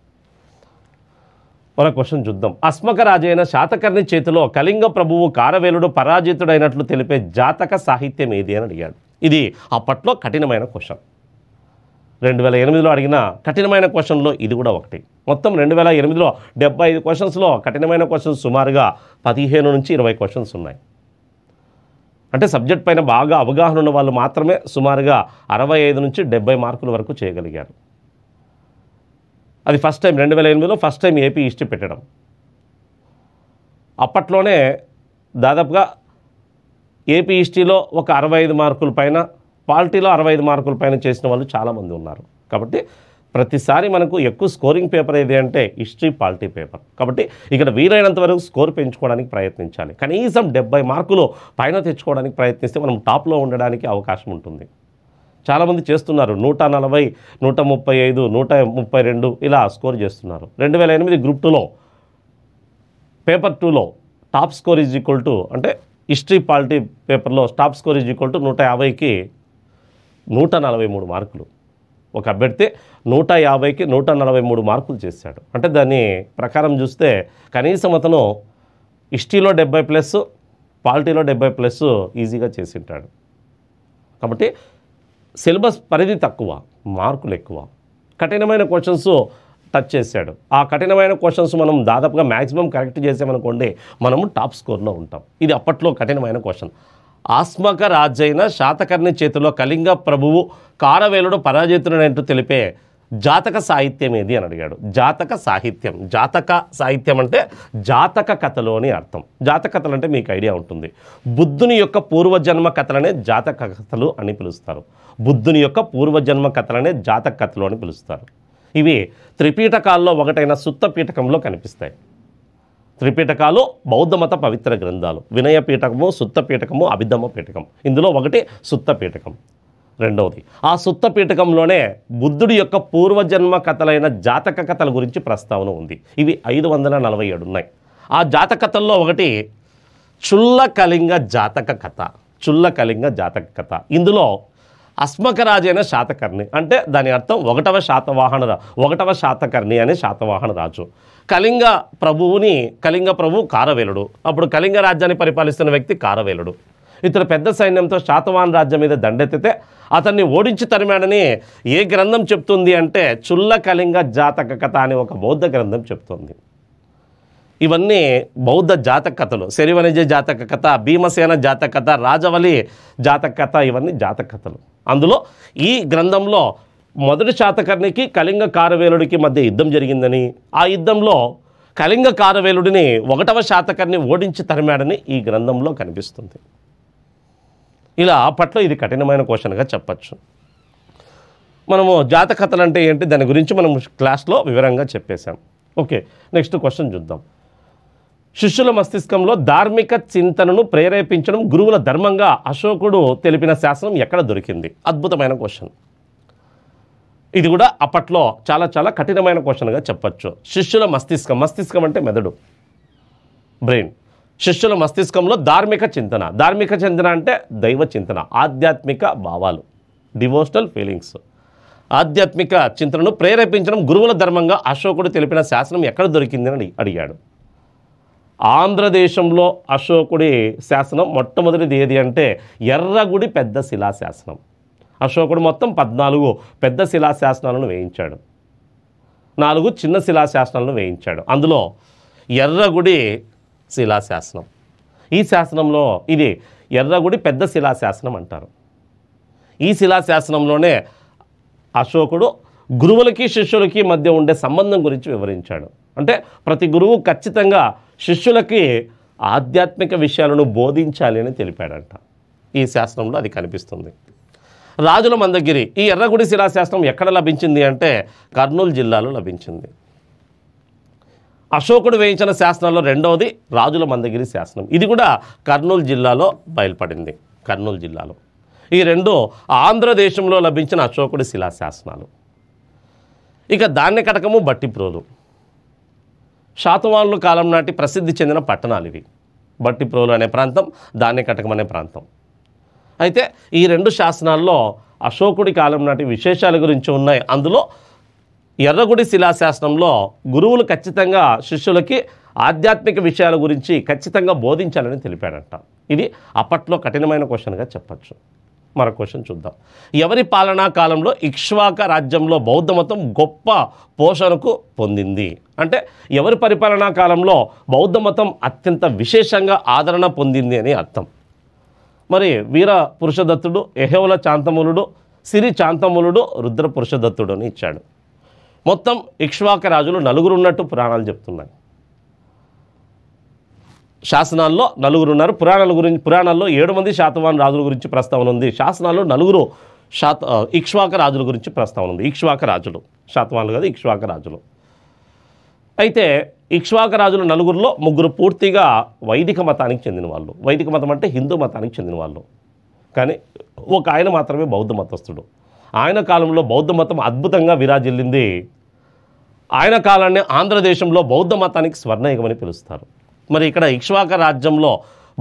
S2: మన క్వశ్చన్ చూద్దాం అస్మక రాజైన శాతకర్ణి చేతిలో కళింగ ప్రభువు కారవేలుడు పరాజితుడైనట్లు తెలిపే జాతక సాహిత్యం ఏది అని అడిగాడు ఇది అప్పట్లో కఠినమైన క్వశ్చన్ రెండు వేల ఎనిమిదిలో అడిగిన కఠినమైన క్వశ్చన్లో ఇది కూడా ఒకటి మొత్తం రెండు వేల ఎనిమిదిలో డెబ్బై ఐదు క్వశ్చన్స్లో కఠినమైన క్వశ్చన్స్ సుమారుగా పదిహేను నుంచి ఇరవై క్వశ్చన్స్ ఉన్నాయి అంటే సబ్జెక్ట్ పైన బాగా అవగాహన ఉన్న వాళ్ళు మాత్రమే సుమారుగా అరవై ఐదు నుంచి డెబ్బై మార్కుల వరకు చేయగలిగారు అది ఫస్ట్ టైం రెండు వేల ఎనిమిదిలో ఫస్ట్ టైం ఏపీ ఇష్ట పెట్టడం అప్పట్లోనే దాదాపుగా ఏపీ హిస్టరీలో ఒక అరవై ఐదు మార్కుల పైన పాలిటీలో అరవై ఐదు మార్కుల పైన చేసిన వాళ్ళు చాలామంది ఉన్నారు కాబట్టి ప్రతిసారి మనకు ఎక్కువ స్కోరింగ్ పేపర్ ఏది అంటే హిస్టరీ పాలిటీ పేపర్ కాబట్టి ఇక్కడ వీలైనంత వరకు స్కోర్ పెంచుకోవడానికి ప్రయత్నించాలి కనీసం డెబ్బై మార్కులు పైన తెచ్చుకోవడానికి ప్రయత్నిస్తే మనం టాప్లో ఉండడానికి అవకాశం ఉంటుంది చాలామంది చేస్తున్నారు నూట నలభై నూట ముప్పై ఐదు నూట ముప్పై రెండు ఇలా స్కోర్ చేస్తున్నారు రెండు వేల ఎనిమిది గ్రూప్ టూలో పేపర్ టూలో top score is equal to అంటే హిస్టరీ పాలిటీ పేపర్లో top score is equal to నూట యాభైకి నూట నలభై మూడు మార్కులు ఒక అభ్యర్థి నూట యాభైకి నూట నలభై మూడు మార్కులు చేశాడు అంటే దాని ప్రకారం చూస్తే కనీసం అతను హిస్టరీలో డెబ్బై ప్లస్ పాలిటీలో డెబ్బై ప్లస్ ఈజీగా చేసింటాడు కాబట్టి సిలబస్ పరిధి తక్కువ మార్కులు ఎక్కువ కఠినమైన క్వశ్చన్స్ టచ్ చేశాడు ఆ కఠినమైన క్వశ్చన్స్ మనం దాదాపుగా మ్యాక్సిమం కరెక్ట్ చేసామనుకోండి మనము టాప్ స్కోర్లో ఉంటాం ఇది అప్పట్లో కఠినమైన క్వశ్చన్ ఆస్మక రాజైన శాతకర్ణి చేతిలో కళింగ ప్రభువు కారవేలుడు పరాజితుడనంటూ తెలిపే జాతక సాహిత్యం ఏది అని అడిగాడు జాతక సాహిత్యం జాతక సాహిత్యం అంటే జాతక కథలు అని అర్థం జాతక కథలు అంటే మీకు ఐడియా ఉంటుంది బుద్ధుని యొక్క పూర్వజన్మ కథలనే జాతక కథలు అని పిలుస్తారు బుద్ధుని యొక్క పూర్వజన్మ కథలనే జాతక కథలు అని పిలుస్తారు ఇవి త్రిపీఠకాల్లో ఒకటైన సుత్త పీఠకంలో కనిపిస్తాయి త్రిపీఠకాలు బౌద్ధమత పవిత్ర గ్రంథాలు వినయ పీఠకము సుత్త పీఠకము అభిధమ పీఠకం ఇందులో ఒకటి సుత్త పీఠకం రెండవది ఆ సుత్త పీఠకంలోనే బుద్ధుడి యొక్క పూర్వజన్మ కథలైన జాతక కథల గురించి ప్రస్తావన ఉంది ఇవి ఐదు వందల నలభై ఏడు ఉన్నాయి ఆ జాతక కథల్లో ఒకటి చుల్ల కళింగ జాతక కథ చుల్ల కలింగ జాతక కథ ఇందులో అస్మకరాజైన శాతకర్ణి అంటే దాని అర్థం ఒకటవ శాతవాహన ఒకటవ శాతకర్ణి అనే శాతవాహన రాజు కళింగ ప్రభువుని కళింగ ప్రభువు కారవేలుడు అప్పుడు కళింగ రాజ్యాన్ని పరిపాలిస్తున్న వ్యక్తి కారవేలుడు ఇతడు పెద్ద సైన్యంతో శాతవాన్ రాజ్యం మీద దండెత్తితే అతన్ని ఓడించి తరిమాడని ఏ గ్రంథం చెప్తుంది అంటే చుల్ల కళింగ జాతక కథ అని ఒక బౌద్ధ గ్రంథం చెప్తుంది ఇవన్నీ బౌద్ధ జాతక కథలు శరివనిజ జాతక కథ భీమసేన జాతక కథ రాజవలి జాతక కథ ఇవన్నీ జాతక కథలు అందులో ఈ గ్రంథంలో మొదటి శాతకర్ణికి కళింగ కారవేలుడికి మధ్య యుద్ధం జరిగిందని ఆ యుద్ధంలో కళింగ కారవేలుడిని ఒకటవ శాతకర్ణి ఓడించి తరిమాడని ఈ గ్రంథంలో కనిపిస్తుంది ఇలా అప్పట్లో ఇది కఠినమైన క్వశ్చన్గా చెప్పచ్చు మనము జాతకథలు అంటే ఏంటి దాని గురించి మనం క్లాస్లో వివరంగా చెప్పేశాం ఓకే నెక్స్ట్ క్వశ్చన్ చూద్దాం శిష్యుల మస్తిష్కంలో ధార్మిక చింతనను ప్రేరేపించడం గురువుల ధర్మంగా అశోకుడు తెలిపిన శాసనం ఎక్కడ దొరికింది అద్భుతమైన క్వశ్చన్ ఇది కూడా అప్పట్లో చాలా చాలా కఠినమైన క్వశ్చన్గా చెప్పచ్చు శిష్యుల మస్తిష్కం మస్తిష్కం అంటే మెదడు బ్రెయిన్ శిష్యుల మస్తిష్కంలో ధార్మిక చింతన ధార్మిక చింతన అంటే దైవ చింతన ఆధ్యాత్మిక భావాలు డివోషనల్ ఫీలింగ్స్ ఆధ్యాత్మిక చింతనను ప్రేరేపించడం గురువుల ధర్మంగా అశోకుడు తెలిపిన శాసనం ఎక్కడ దొరికిందని అడిగాడు ఆంధ్రదేశంలో అశోకుడి శాసనం మొట్టమొదటిది ఏది అంటే ఎర్రగుడి పెద్ద శిలాశాసనం అశోకుడు మొత్తం పద్నాలుగు పెద్ద శిలాశాసనాలను వేయించాడు నాలుగు చిన్న శిలాశాసనాలను వేయించాడు అందులో ఎర్రగుడి శిలాశాసనం ఈ శాసనంలో ఇది ఎర్రగుడి పెద్ద శిలాశాసనం అంటారు ఈ శిలాశాసనంలోనే అశోకుడు గురువులకి శిష్యులకి మధ్య ఉండే సంబంధం గురించి వివరించాడు అంటే ప్రతి గురువు ఖచ్చితంగా శిష్యులకి ఆధ్యాత్మిక విషయాలను బోధించాలి అని తెలిపాడంట ఈ శాసనంలో అది కనిపిస్తుంది రాజుల మందగిరి ఈ ఎర్రగుడి శిలాశాస్త్రం ఎక్కడ లభించింది అంటే కర్నూలు జిల్లాలో లభించింది అశోకుడు వేయించిన శాసనాల్లో రెండవది రాజుల మందగిరి శాసనం ఇది కూడా కర్నూలు జిల్లాలో బయలుపడింది కర్నూలు జిల్లాలో ఈ రెండు ఆంధ్రదేశంలో లభించిన అశోకుడి శిలాశాసనాలు ఇక ధాన్య కటకము బట్టిప్రోలు శాతవాహనుల కాలం నాటి ప్రసిద్ధి చెందిన పట్టణాలు ఇవి బట్టిప్రోలు అనే ప్రాంతం ధాన్య కటకం అనే ప్రాంతం అయితే ఈ రెండు శాసనాల్లో అశోకుడి కాలం నాటి విశేషాల గురించి ఉన్నాయి అందులో ఎర్రగుడి శిలాశాసనంలో గురువులు ఖచ్చితంగా శిష్యులకి ఆధ్యాత్మిక విషయాల గురించి ఖచ్చితంగా బోధించాలని తెలిపాడంట ఇది అప్పట్లో కఠినమైన క్వశ్చన్గా చెప్పచ్చు మరో క్వశ్చన్ చూద్దాం ఎవరి పాలనా కాలంలో ఇక్ష్వాక రాజ్యంలో బౌద్ధ మతం గొప్ప పోషణకు పొందింది అంటే ఎవరి పరిపాలనా కాలంలో బౌద్ధ మతం అత్యంత విశేషంగా ఆదరణ పొందింది అని అర్థం మరి వీర పురుషదత్తుడు ఎహోల చాంతమూలుడు సిరి చాంతమూలుడు రుద్ర పురుషదత్తుడు అని ఇచ్చాడు మొత్తం ఇక్ష్వాక రాజులు నలుగురు ఉన్నట్టు పురాణాలు చెప్తున్నాయి శాసనాల్లో నలుగురు ఉన్నారు పురాణాల గురించి పురాణాల్లో ఏడు మంది శాతవాన్ రాజుల గురించి ప్రస్తావన ఉంది శాసనాల్లో నలుగురు శాత ఇక్ష్వాక రాజుల గురించి ప్రస్తావన ఉంది ఇక్ష్వాక రాజులు శాతవాన్లు కాదు ఇక్ష్వాక రాజులు అయితే ఇక్ష్వాక రాజుల నలుగురిలో ముగ్గురు పూర్తిగా వైదిక మతానికి చెందిన వాళ్ళు వైదిక మతం అంటే హిందూ మతానికి చెందిన వాళ్ళు కానీ ఒక ఆయన మాత్రమే బౌద్ధ మతస్థుడు ఆయన కాలంలో బౌద్ధ మతం అద్భుతంగా విరాజిల్లింది ఆయన కాలాన్ని ఆంధ్రదేశంలో బౌద్ధ మతానికి స్వర్ణయుగమని పిలుస్తారు మరి ఇక్కడ ఇక్ష్వాక రాజ్యంలో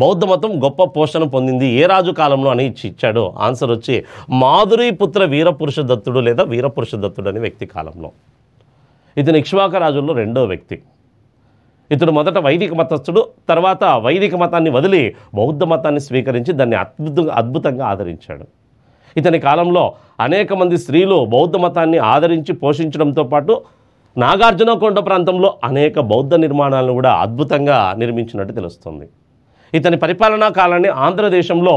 S2: బౌద్ధ మతం గొప్ప పోషణ పొందింది ఏ రాజు కాలంలో అని ఇచ్చి ఇచ్చాడు ఆన్సర్ వచ్చి మాధురీపుత్ర వీరపురుష దత్తుడు లేదా వీరపురుష దత్తుడు అనే వ్యక్తి కాలంలో ఇతను ఇక్ష్వాక రాజుల్లో రెండో వ్యక్తి ఇతడు మొదట వైదిక మతస్థుడు తర్వాత వైదిక మతాన్ని వదిలి బౌద్ధ మతాన్ని స్వీకరించి దాన్ని అద్భుతంగా అద్భుతంగా ఆదరించాడు ఇతని కాలంలో అనేక మంది స్త్రీలు బౌద్ధ మతాన్ని ఆదరించి పోషించడంతో పాటు నాగార్జున కొండ ప్రాంతంలో అనేక బౌద్ధ నిర్మాణాలను కూడా అద్భుతంగా నిర్మించినట్టు తెలుస్తుంది ఇతని పరిపాలనా కాలాన్ని ఆంధ్రదేశంలో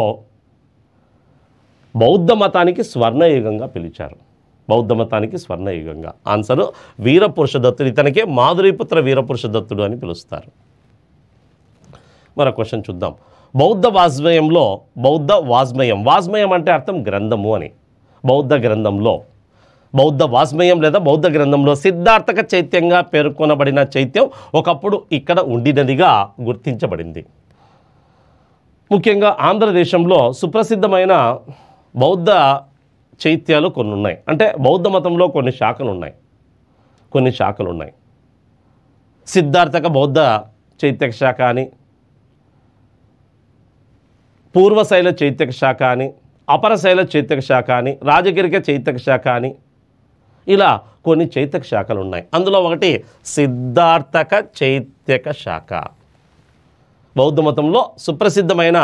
S2: బౌద్ధ మతానికి స్వర్ణయుగంగా పిలిచారు బౌద్ధ మతానికి స్వర్ణయుగంగా ఆన్సరు వీరపురుషదత్తుడు ఇతనికే మాధురీపుత్ర వీరపురుషదత్తుడు అని పిలుస్తారు మరో క్వశ్చన్ చూద్దాం బౌద్ధ వాజ్మయంలో బౌద్ధ వాజ్మయం వాజ్మయం అంటే అర్థం గ్రంథము అని బౌద్ధ గ్రంథంలో బౌద్ధ వాజ్మయం లేదా బౌద్ధ గ్రంథంలో సిద్ధార్థక చైత్యంగా పేర్కొనబడిన చైత్యం ఒకప్పుడు ఇక్కడ ఉండినదిగా గుర్తించబడింది ముఖ్యంగా ఆంధ్రదేశంలో సుప్రసిద్ధమైన బౌద్ధ చైత్యాలు కొన్ని ఉన్నాయి అంటే బౌద్ధ మతంలో కొన్ని శాఖలు ఉన్నాయి కొన్ని శాఖలు ఉన్నాయి సిద్ధార్థక బౌద్ధ చైత్యక శాఖ అని పూర్వశైల చైత్యక శాఖ అని అపరశైల చైత్యక శాఖ అని రాజగిరిక చైత్యక శాఖ అని ఇలా కొన్ని చైత్యక శాఖలు ఉన్నాయి అందులో ఒకటి సిద్ధార్థక చైత్యక శాఖ బౌద్ధ మతంలో సుప్రసిద్ధమైన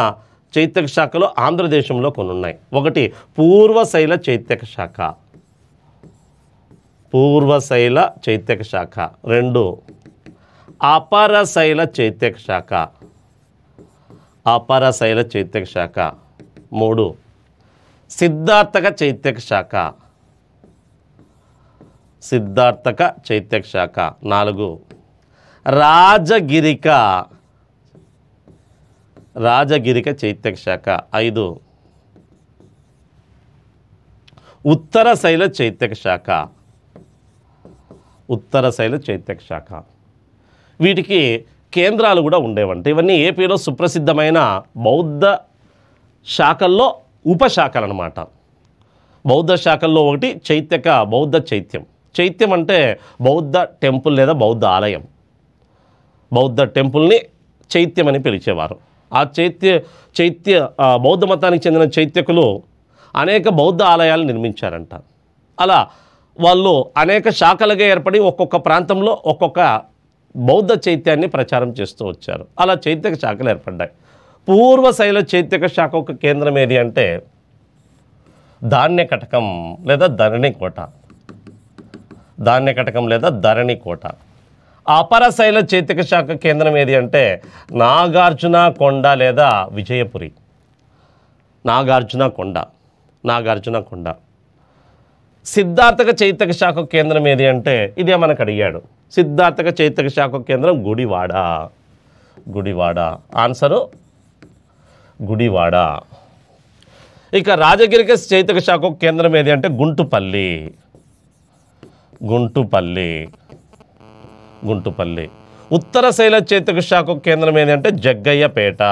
S2: చైత్యక శాఖలు ఆంధ్రదేశంలో కొన్ని ఉన్నాయి ఒకటి పూర్వశైల చైత్యక శాఖ పూర్వశైల చైత్యక శాఖ రెండు అపరశైల చైత్యక శాఖ అపరశైల చైత్యక శాఖ మూడు సిద్ధార్థక చైత్యక శాఖ సిద్ధార్థక చైత్యక శాఖ నాలుగు రాజగిరిక రాజగిరిక చైత్యశాఖ ఐదు ఉత్తర శైల చైత్యక శాఖ ఉత్తర శైల చైత్యక శాఖ వీటికి కేంద్రాలు కూడా ఉండేవంట ఇవన్నీ ఏపీలో సుప్రసిద్ధమైన బౌద్ధ శాఖల్లో ఉపశాఖలు అనమాట బౌద్ధ శాఖల్లో ఒకటి చైత్యక బౌద్ధ చైత్యం చైత్యం అంటే బౌద్ధ టెంపుల్ లేదా బౌద్ధ ఆలయం బౌద్ధ టెంపుల్ని చైత్యం అని పిలిచేవారు ఆ చైత్య చైత్య బౌద్ధ మతానికి చెందిన చైత్యకులు అనేక బౌద్ధ ఆలయాలు నిర్మించారంట అలా వాళ్ళు అనేక శాఖలుగా ఏర్పడి ఒక్కొక్క ప్రాంతంలో ఒక్కొక్క బౌద్ధ చైత్యాన్ని ప్రచారం చేస్తూ వచ్చారు అలా చైత్యక శాఖలు ఏర్పడ్డాయి పూర్వశైల చైత్యక శాఖ ఒక కేంద్రం ఏది అంటే ధాన్య కటకం లేదా ధరణి కోట ధాన్య కటకం లేదా ధరణి కోట అపరశైల చేతిక శాఖ కేంద్రం ఏది అంటే నాగార్జున కొండ లేదా విజయపురి నాగార్జున కొండ నాగార్జున కొండ సిద్ధార్థక చైతక శాఖ కేంద్రం ఏది అంటే ఇదే మనకు అడిగాడు సిద్ధార్థక చైతక శాఖ కేంద్రం గుడివాడ గుడివాడ ఆన్సరు గుడివాడ ఇక రాజగిరిక చైతక శాఖ కేంద్రం ఏది అంటే గుంటుపల్లి గుంటుపల్లి గుంటుపల్లి ఉత్తర శైల చేతక శాఖ కేంద్రం ఏంటంటే జగ్గయ్యపేట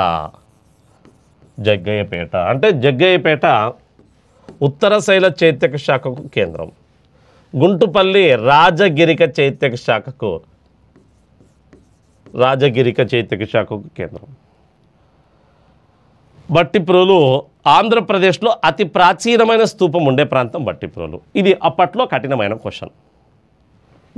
S2: జగ్గయ్యపేట అంటే జగ్గయ్యపేట ఉత్తర శైల చైత్యక శాఖకు కేంద్రం గుంటుపల్లి రాజగిరిక చైత్యక శాఖకు రాజగిరిక చైత్యక శాఖకు కేంద్రం బట్టిప్రోలు ఆంధ్రప్రదేశ్లో అతి ప్రాచీనమైన స్థూపం ఉండే ప్రాంతం బట్టిప్రోలు ఇది అప్పట్లో కఠినమైన క్వశ్చన్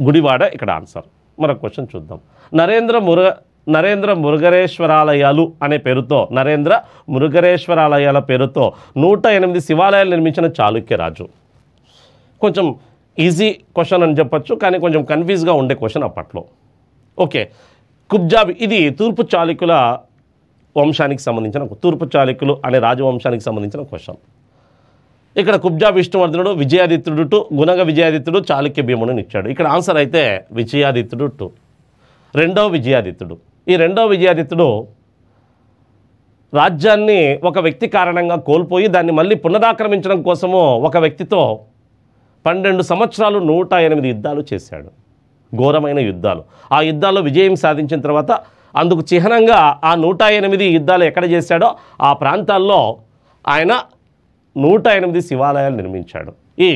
S2: గుడివాడ ఇక్కడ ఆన్సర్ మరొక క్వశ్చన్ చూద్దాం నరేంద్ర మురుగ నరేంద్ర మురుగరేశ్వరాలయాలు అనే పేరుతో నరేంద్ర మురుగరేశ్వరాలయాల పేరుతో నూట ఎనిమిది శివాలయాలు నిర్మించిన చాళుక్యరాజు కొంచెం ఈజీ క్వశ్చన్ అని చెప్పొచ్చు కానీ కొంచెం కన్ఫ్యూజ్గా ఉండే క్వశ్చన్ అప్పట్లో ఓకే కుబ్జాబ్ ఇది తూర్పు చాళుక్యుల వంశానికి సంబంధించిన తూర్పు చాళుక్యులు అనే రాజవంశానికి సంబంధించిన క్వశ్చన్ ఇక్కడ కుబ్జా విష్ణువర్ధనుడు విజయాదిత్యుడు టు గుణగ విజయాదిత్యుడు చాళుక్య భీముడిని ఇచ్చాడు ఇక్కడ ఆన్సర్ అయితే విజయాదిత్యుడు టు రెండవ విజయాదిత్యుడు ఈ రెండవ విజయాదిత్యుడు రాజ్యాన్ని ఒక వ్యక్తి కారణంగా కోల్పోయి దాన్ని మళ్ళీ పునరాక్రమించడం కోసము ఒక వ్యక్తితో పన్నెండు సంవత్సరాలు నూట ఎనిమిది యుద్ధాలు చేశాడు ఘోరమైన యుద్ధాలు ఆ యుద్ధాల్లో విజయం సాధించిన తర్వాత అందుకు చిహ్నంగా ఆ నూట ఎనిమిది యుద్ధాలు ఎక్కడ చేశాడో ఆ ప్రాంతాల్లో ఆయన నూట ఎనిమిది శివాలయాలు నిర్మించాడు ఈ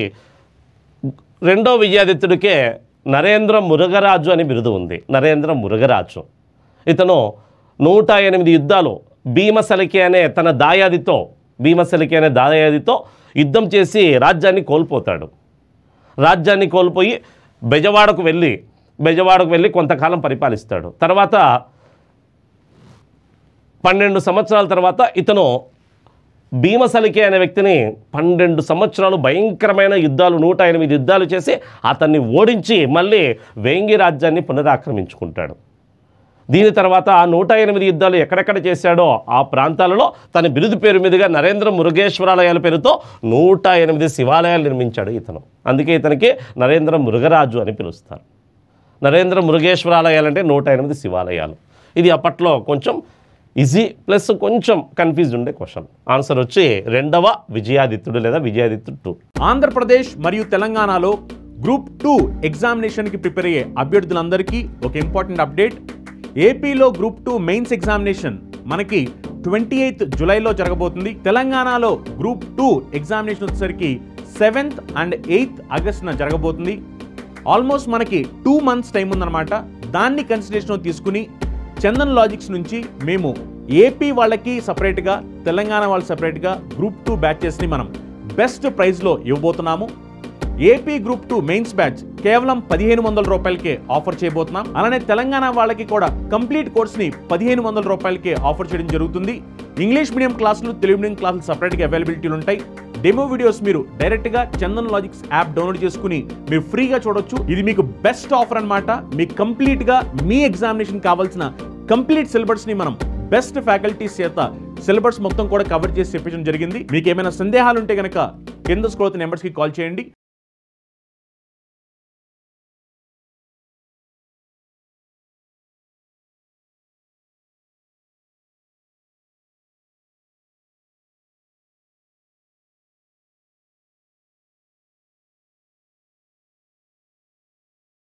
S2: రెండో విజయాదిత్యుడికే నరేంద్ర మురగరాజు అని బిరుదు ఉంది నరేంద్ర మురగరాజు ఇతను నూట ఎనిమిది యుద్ధాలు భీమసలికి అనే తన దాయాదితో భీమసలికి అనే దాయాదితో యుద్ధం చేసి రాజ్యాన్ని కోల్పోతాడు రాజ్యాన్ని కోల్పోయి బెజవాడకు వెళ్ళి బెజవాడకు వెళ్ళి కొంతకాలం పరిపాలిస్తాడు తర్వాత పన్నెండు సంవత్సరాల తర్వాత ఇతను భీమసలికే అనే వ్యక్తిని పన్నెండు సంవత్సరాలు భయంకరమైన యుద్ధాలు నూట ఎనిమిది యుద్ధాలు చేసి అతన్ని ఓడించి మళ్ళీ వేంగి రాజ్యాన్ని పునరాక్రమించుకుంటాడు దీని తర్వాత ఆ నూట ఎనిమిది యుద్ధాలు ఎక్కడెక్కడ చేశాడో ఆ ప్రాంతాలలో తన బిరుదు పేరు మీదుగా నరేంద్ర మురుగేశ్వరాలయాల పేరుతో నూట ఎనిమిది శివాలయాలు నిర్మించాడు ఇతను అందుకే ఇతనికి నరేంద్ర మృగరాజు అని పిలుస్తారు నరేంద్ర మృగేశ్వరాలయాలు అంటే నూట ఎనిమిది శివాలయాలు ఇది అప్పట్లో కొంచెం ఈజీ ప్లస్ కొంచెం
S1: కన్ఫ్యూజ్ ఉండే క్వశ్చన్ ఆన్సర్ వచ్చి రెండవ విజయాదిత్యుడు లేదా విజయాదిత్యుడు టూ ఆంధ్రప్రదేశ్ మరియు తెలంగాణలో గ్రూప్ టూ ఎగ్జామినేషన్కి ప్రిపేర్ అయ్యే అభ్యర్థులందరికీ ఒక ఇంపార్టెంట్ అప్డేట్ ఏపీలో గ్రూప్ టూ మెయిన్స్ ఎగ్జామినేషన్ మనకి ట్వంటీ ఎయిత్ జులైలో జరగబోతుంది తెలంగాణలో గ్రూప్ టూ ఎగ్జామినేషన్ వచ్చేసరికి సెవెంత్ అండ్ ఎయిత్ ఆగస్టున జరగబోతుంది ఆల్మోస్ట్ మనకి టూ మంత్స్ టైం ఉందన్నమాట దాన్ని కన్సిడరేషన్ తీసుకుని చందన్ లాజిక్స్ నుంచి మేము ఏపీ వాళ్ళకి సపరేట్గా తెలంగాణ వాళ్ళు సపరేట్గా గ్రూప్ టూ బ్యాచెస్ని మనం బెస్ట్ ప్రైజ్లో ఇవ్వబోతున్నాము AP group two mains batch కేవలం పదిహేను వందల రూపాయలకే ఆఫర్ చేయబోతున్నాం అలానే తెలంగాణ వాళ్ళకి కూడా కంప్లీట్ కోర్స్ని పదిహేను వందల రూపాయలకే ఆఫర్ చేయడం జరుగుతుంది ఇంగ్లీష్ మీడియం క్లాసులు తెలుగు మీడియం క్లాసులు సపరేట్గా అవైలబిలిటీలు ఉంటాయి డెమో వీడియోస్ మీరు డైరెక్ట్గా చందన్ లాజిక్స్ యాప్ డౌన్లోడ్ చేసుకుని మీరు ఫ్రీగా చూడొచ్చు ఇది మీకు బెస్ట్ ఆఫర్ అనమాట మీకు కంప్లీట్గా మీ ఎగ్జామినేషన్ కావాల్సిన కంప్లీట్ ని మనం బెస్ట్ ఫ్యాకల్టీస్ చేత సిలబస్ మొత్తం కూడా కవర్ చేసి చెప్పించడం జరిగింది మీకు ఏమైనా సందేహాలు ఉంటే కనుక కింద నెంబర్స్ నెంబర్స్కి కాల్ చేయండి